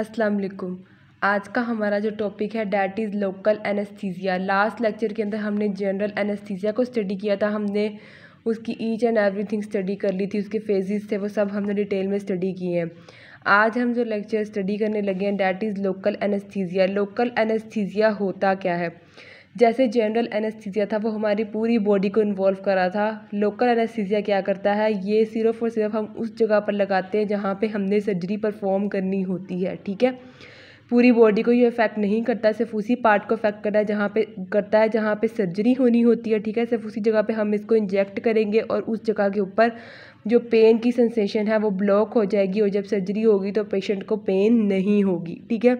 अस्सलाम वालेकुम आज का हमारा जो टॉपिक है that is local anaesthesia last lecture के अंदर हमने जनरल एनेस्थीसिया को स्टडी किया था हमने उसकी ईच एंड एवरीथिंग स्टडी कर ली थी उसके फेजेस थे वो सब हमने डिटेल में स्टडी किए हैं आज हम जो लेक्चर स्टडी करने लगे हैं that is local anaesthesia local anaesthesia होता क्या है जैसे जनरल एनेस्थीजिया था वो हमारी पूरी बॉडी को इन्वॉल्व करा था लोकल एनेस्थीजिया क्या करता है ये सिर्फ और सिर्फ हम उस जगह पर लगाते हैं जहाँ पे हमने सर्जरी परफॉर्म करनी होती है ठीक है पूरी बॉडी को ये इफेक्ट नहीं करता सिर्फ उसी पार्ट को इफेक्ट करता है जहाँ पे करता है जहाँ पे सर्जरी होनी होती है ठीक है सिर्फ उसी जगह पे हम इसको इंजेक्ट करेंगे और उस जगह के ऊपर जो पेन की सेंसेशन है वो ब्लॉक हो जाएगी और जब सर्जरी होगी तो पेशेंट को पेन नहीं होगी ठीक है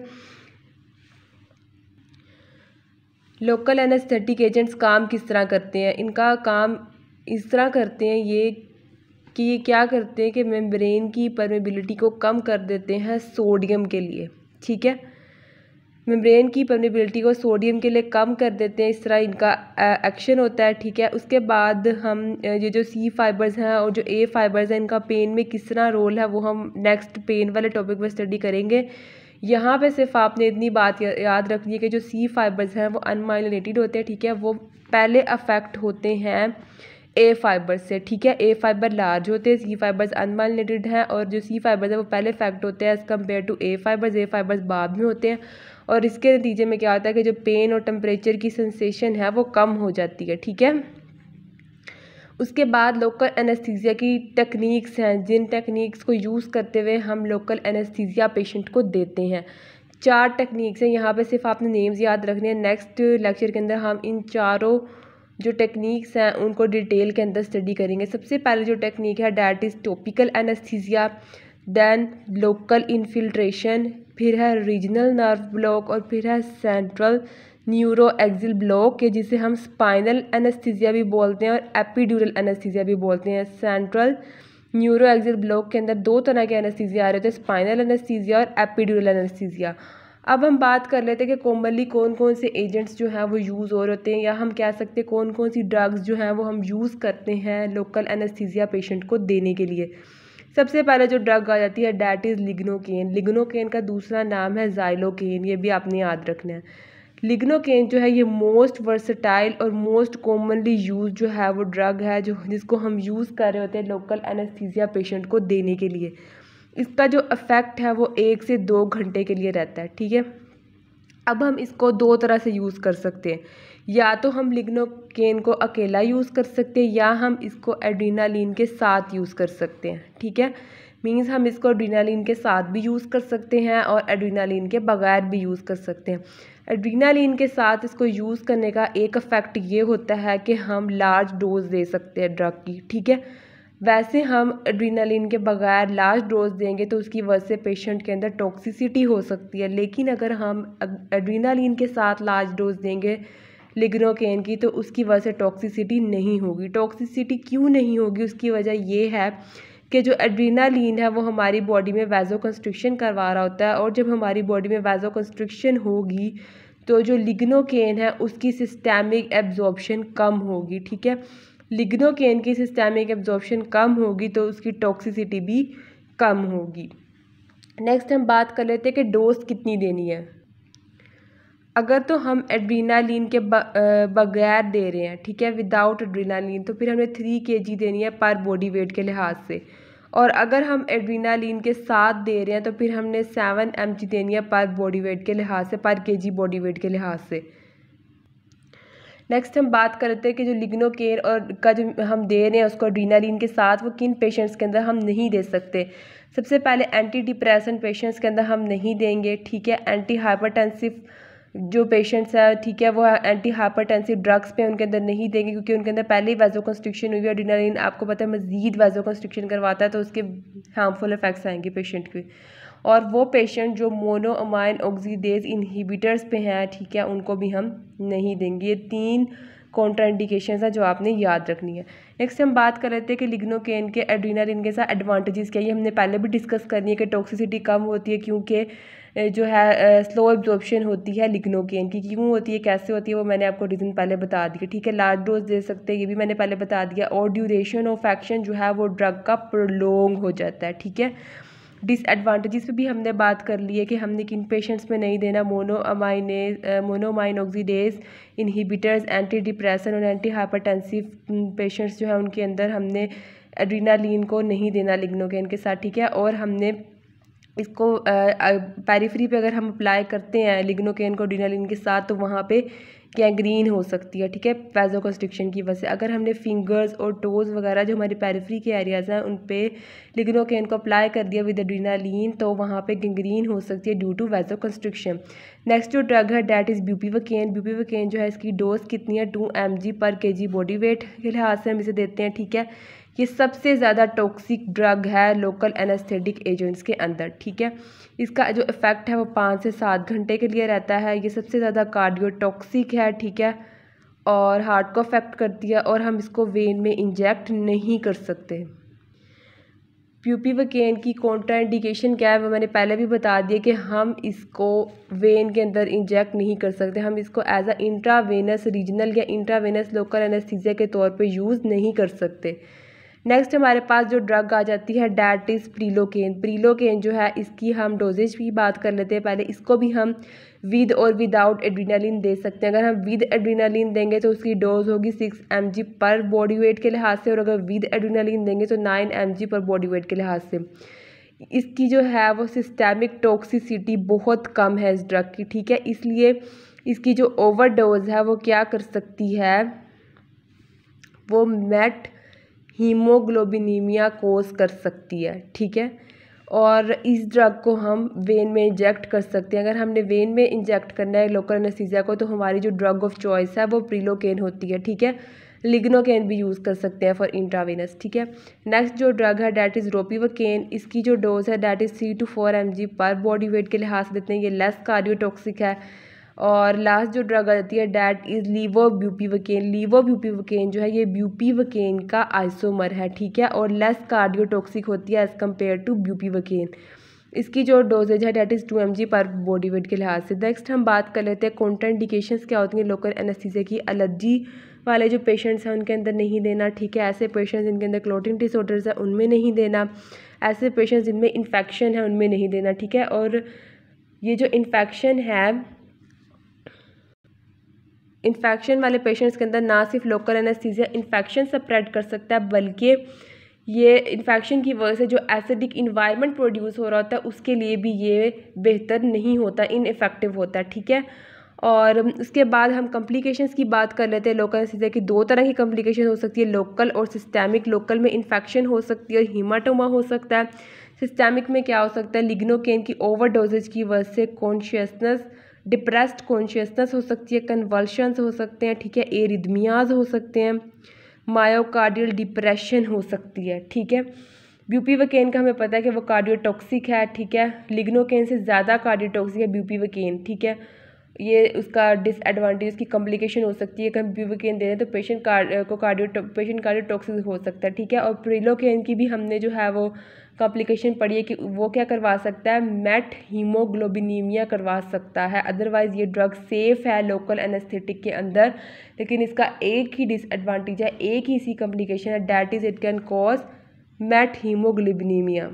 लोकल एनेस्थेटिक एजेंट्स काम किस तरह करते हैं इनका काम इस तरह करते हैं ये कि ये क्या करते हैं कि मेम्ब्रेन की परमेबिलिटी को कम कर देते हैं सोडियम के लिए ठीक है मेम्ब्रेन की परमेबिलिटी को सोडियम के लिए कम कर देते हैं इस तरह इनका एक्शन होता है ठीक है उसके बाद हम ये जो सी फाइबर्स हैं और जो ए फाइबर्स हैं इनका पेन में किस तरह रोल है वो हम नेक्स्ट पेन वाले टॉपिक में स्टडी करेंगे यहाँ पे सिर्फ आपने इतनी बात याद रखनी है कि जो सी फाइबर्स हैं वो अनमाइलेटेड होते हैं ठीक है वो पहले अफेक्ट होते हैं ए फाइबर से ठीक है ए फाइबर लार्ज होते हैं सी फाइबर्स अनमाइलेटेड हैं और जो सी फाइबर्स हैं वो पहले अफेक्ट होते हैं as compare to A fibres A fibres बाद में होते हैं और इसके नतीजे में क्या होता है कि जो पेन और टम्परेचर की सेंसेशन है वो कम हो जाती है ठीक है उसके बाद लोकल एनेस्थीजिया की टेक्निक्स हैं जिन टेक्निक्स को यूज़ करते हुए हम लोकल एनेस्थीजिया पेशेंट को देते हैं चार टेक्निक्स हैं यहाँ पे सिर्फ आपने नेम्स याद रखने हैं नेक्स्ट लेक्चर के अंदर हम इन चारों जो टेक्निक्स हैं उनको डिटेल के अंदर स्टडी करेंगे सबसे पहले जो टेक्निक है that is topical anaesthesia than local infiltration फिर है रीजनल नर्व ब्लॉक और फिर है सेंट्रल न्यूरो एक्जिल ब्लॉक के जिसे हम स्पाइनल एनेस्थीजिया भी बोलते हैं और एपीड्यूरल एनेस्थीजिया भी बोलते हैं सेंट्रल न्यूरो एक्जिल ब्लॉक के अंदर दो तरह के एनेस्थीजिया आ रहे होते हैं स्पाइनल एनेस्थीजिया और एपीड्यूरल एनेस्थीजिया अब हम बात कर लेते हैं कि कॉमनली कौन कौन से एजेंट्स जो हैं वो यूज़ हो रहे होते हैं या हम कह सकते हैं कौन कौन सी ड्रग्स जो हैं वो हम यूज़ करते हैं लोकल एनेस्थीजिया पेशेंट को देने के लिए सबसे पहले जो ड्रग आ जाती है डैट इज़ लिग्नोकेन लिग्नोकेन का दूसरा नाम है जाइलोकेन ये भी आपने याद रखना है लिग्नोकेन जो है ये मोस्ट वर्सटाइल और मोस्ट कॉमनली यूज जो है वो ड्रग है जो जिसको हम यूज़ कर रहे होते हैं लोकल एनेस्थीसिया पेशेंट को देने के लिए इसका जो इफ़ेक्ट है वो एक से दो घंटे के लिए रहता है ठीक है अब हम इसको दो तरह से यूज़ कर सकते हैं या तो हम लिग्नोकेन को अकेला यूज़ कर सकते हैं या हम इसको एड्रीनालिन के साथ यूज़ कर सकते हैं ठीक है मीन्स हम इसको एड्रीनालिन के साथ भी यूज़ कर सकते हैं और एड्रीनालिन के बगैर भी यूज़ कर सकते हैं एड्रीनालिन के साथ इसको यूज़ करने का एक इफ़ेक्ट ये होता है कि हम लार्ज डोज दे सकते हैं ड्रग की ठीक है वैसे हम एड्रीनालिन के बगैर लार्ज डोज देंगे तो उसकी वजह से पेशेंट के अंदर टॉक्सिसिटी हो सकती है लेकिन अगर हम एड्रीनालिन के साथ लार्ज डोज देंगे लिग्नोकेन की तो उसकी वजह से टॉक्सिसिटी नहीं होगी टॉक्सिसिटी क्यों नहीं होगी उसकी वजह यह है कि जो लीन है वो हमारी बॉडी में वैज़ो कंस्ट्रिक्शन करवा रहा होता है और जब हमारी बॉडी में वैज़ो कंस्ट्रिक्शन होगी तो जो लिग्नोकेन है उसकी सिस्टेमिक एब्जॉर्बशन कम होगी ठीक है लिग्नोकेन की सिस्टेमिक एब्जॉर्बशन कम होगी तो उसकी टॉक्सिसिटी भी कम होगी नेक्स्ट हम बात कर लेते हैं कि डोज कितनी देनी है अगर तो हम एड्रीनालिन के बगैर दे रहे हैं ठीक है विदाउट एड्रीनालिन तो फिर हमें थ्री के जी देनी है पर बॉडी वेट के लिहाज से और अगर हम एड्रीनालिन के साथ दे रहे हैं तो फिर हमने सेवन एम जी देनी है पर बॉडी वेट के लिहाज से पर के जी बॉडी वेट के लिहाज से नेक्स्ट हम बात करते हैं कि जो लिग्नो केयर और का जो हम दे रहे हैं उसको एड्रीनालिन के साथ वो किन पेशेंट्स के अंदर हम नहीं दे सकते सबसे पहले एंटी डिप्रेशन पेशेंट्स के अंदर हम नहीं देंगे ठीक है एंटी हाइपरटेंसिव जो पेशेंट्स हैं ठीक है वो एंटी हाइपरटेंसिव ड्रग्स पे उनके अंदर नहीं देंगे क्योंकि उनके अंदर पहले ही वेजो कंस्ट्रिक्शन हुई है और आपको पता है मजीद वेजो कंस्ट्रिक्शन करवाता है तो उसके हार्मफुल इफेक्ट्स आएंगे पेशेंट के और वो पेशेंट जो मोनो अमाइन ऑक्सीडेज इन्हीबिटर्स पे हैं ठीक है उनको भी हम नहीं देंगे ये तीन कॉन्ट्राइंडिकेशन है जो आपने याद रखनी है नेक्स्ट हम बात कर रहे थे कि लिग्नोकेन के एड्रीनालिन इनके साथ एडवांटेजेस क्या ये हमने पहले भी डिस्कस करनी है कि टॉक्सिसिटी कम होती है क्योंकि जो है स्लो एब्जॉर्प्शन होती है लिग्नोकेन की क्यों होती है कैसे होती है वो मैंने आपको रीज़न पहले बता दिया ठीक है लार्ज डोज दे सकते हैं ये भी मैंने पहले बता दिया और ड्यूरेशन ऑफ एक्शन जो है वो ड्रग का प्रोलोंग हो जाता है ठीक है डिसएडवांटेजेस पे भी हमने बात कर ली है कि हमने किन पेशेंट्स में नहीं देना mono monoamine oxidase inhibitors anti depression और एंटी हाइपरटेंसिव पेशेंट्स जो हैं उनके अंदर हमने एड्रीनालिन को नहीं देना लिग्नोगेन के साथ ठीक है और हमने इसको पैरीफ्री पे अगर हम अप्लाई करते हैं लिग्नोकेन को डिनालिन के साथ तो वहाँ पे गैंग्रीन हो सकती है ठीक है पैजो कंस्ट्रिक्शन की वजह से अगर हमने फिंगर्स और टोज़ वगैरह जो हमारे पैरफ्री के एरियाज़ हैं उन पर के को अप्लाई कर दिया विद एड्रीनालीन तो वहाँ पे गैंग्रीन हो सकती है due to vaso constriction next जो ड्रग है डैट इज़ ब्यूपी वकेन जो है इसकी डोज कितनी है टू एम पर के बॉडी वेट के लिहाज से हम इसे देते हैं ठीक है ये सबसे ज़्यादा टॉक्सिक ड्रग है लोकल एनेस्थेटिक एजेंट्स के अंदर ठीक है इसका जो इफ़ेक्ट है वो पाँच से सात घंटे के लिए रहता है ये सबसे ज़्यादा कार्डियो टॉक्सिक है ठीक है और हार्ट को अफेक्ट करती है और हम इसको वेन में इंजेक्ट नहीं कर सकते प्यूपीवकेन की कॉन्ट्राइंडिकेशन क्या है वो मैंने पहले भी बता दिया कि हम इसको वेन के अंदर इंजेक्ट नहीं कर सकते हम इसको एज अ इंट्रावेनस रीजनल या इंट्रावेनस लोकल एनेस्थीजिया के तौर पे यूज़ नहीं कर सकते नेक्स्ट हमारे पास जो ड्रग आ जाती है डैट इज़ प्रीलोकेन प्रीलोकेन जो है इसकी हम डोजेज की बात कर लेते हैं पहले इसको भी हम विद और विदाउट एड्रीनालिन दे सकते हैं अगर हम विद एड्रीनालिन देंगे तो उसकी डोज होगी six M per body weight के लिहाज से और अगर विद एड्रीनालिन देंगे तो nine M per body weight के लिहाज से इसकी जो है वो सिस्टेमिक टॉक्सिसिटी बहुत कम है इस ड्रग की ठीक है इसलिए इसकी जो ओवरडोज है वो क्या कर सकती है वो मेट हीमोग्लोबिनीमिया कोस कर सकती है ठीक है और इस ड्रग को हम वेन में इंजेक्ट कर सकते हैं अगर हमने वेन में इंजेक्ट करना है लोकल नसीजा को तो हमारी जो ड्रग ऑफ चॉइस है वो प्रीलोकेन होती है ठीक है लिग्नोकेन भी यूज़ कर सकते हैं फॉर इंट्रावेनस ठीक है नेक्स्ट जो ड्रग है डैट इज़ रोपीवकेन इसकी जो डोज है that is three to four M per body weight के लिहाज से देते हैं ये लेस कार्डियोटॉक्सिक है और लास्ट जो ड्रग आ जाती है डैट इज़ लीवो ब्यूपीवकेन लीवो ब्यूपीवकेन जो है ये ब्यूपीवकेन का आइसोमर है ठीक है और लेस कार्डियोटॉक्सिक होती है एज़ कम्पेयर टू ब्यूपीवकेन इसकी जो डोजेज है that is two M G per body weight के लिहाज से नेक्स्ट हम बात कर लेते हैं कॉन्ट्राइंडिकेशन क्या होती हैं लोकल एनस्थीजे की एलर्जी वाले जो पेशेंट्स हैं उनके अंदर नहीं देना ठीक है ऐसे पेशेंट्स जिनके अंदर क्लोटिंग डिसऑर्डर्स है उनमें नहीं देना ऐसे पेशेंट्स जिनमें इन्फेक्शन है उनमें नहीं देना ठीक है और ये जो इन्फेक्शन है इन्फेक्शन वाले पेशेंट्स के अंदर ना सिर्फ लोकल एनेस्थीसिया इन्फेक्शन स्प्रेड कर सकता है बल्कि ये इन्फेक्शन की वजह से जो एसिडिक इन्वायरमेंट प्रोड्यूस हो रहा होता है उसके लिए भी ये बेहतर नहीं होता इनफेक्टिव होता है ठीक है और उसके बाद हम कम्प्लिकेशंस की बात कर लेते हैं लोकल एनेस्थीसिया की दो तरह की कम्प्लिकेशन हो सकती है लोकल और सिस्टेमिक लोकल में इन्फेक्शन हो सकती है हीमाटोमा हो सकता है सिस्टेमिक में क्या हो सकता है लिग्नोकेन की ओवर डोजेज की वजह से कॉन्शियसनेस डिप्रेस्ड कॉन्शियसनेस हो सकती है कन्वल्शंस हो सकते हैं ठीक है एरिदमियाज हो सकते हैं मायोकार्डियल डिप्रेशन हो सकती है ठीक है ब्यूपी वकेन का हमें पता है कि वो कार्डियोटॉक्सिक है ठीक है लिग्नोकेन से ज़्यादा कार्डियोटॉक्सिक है ब्यूपी वकेन ठीक है ये उसका डिसएडवांटेज की कम्प्लिकेशन हो सकती है कहीं ब्यूविकेन दे रहे हैं तो पेशेंट कार्ड को कार्डियो पेशेंट कार्डियोटॉक्सिक हो सकता है ठीक है और प्रिलोकेन की भी हमने जो है वो का अप्लीकेशन पढ़िए कि वो क्या करवा सकता है मेट हीमोग्लोबिनीमिया करवा सकता है अदरवाइज़ ये ड्रग सेफ़ है लोकल एनेस्थेटिक के अंदर लेकिन इसका एक ही डिसएडवांटेज है एक ही सी कम्प्लिकेशन है that is it can cause met हीमोग्लोबिनीमिया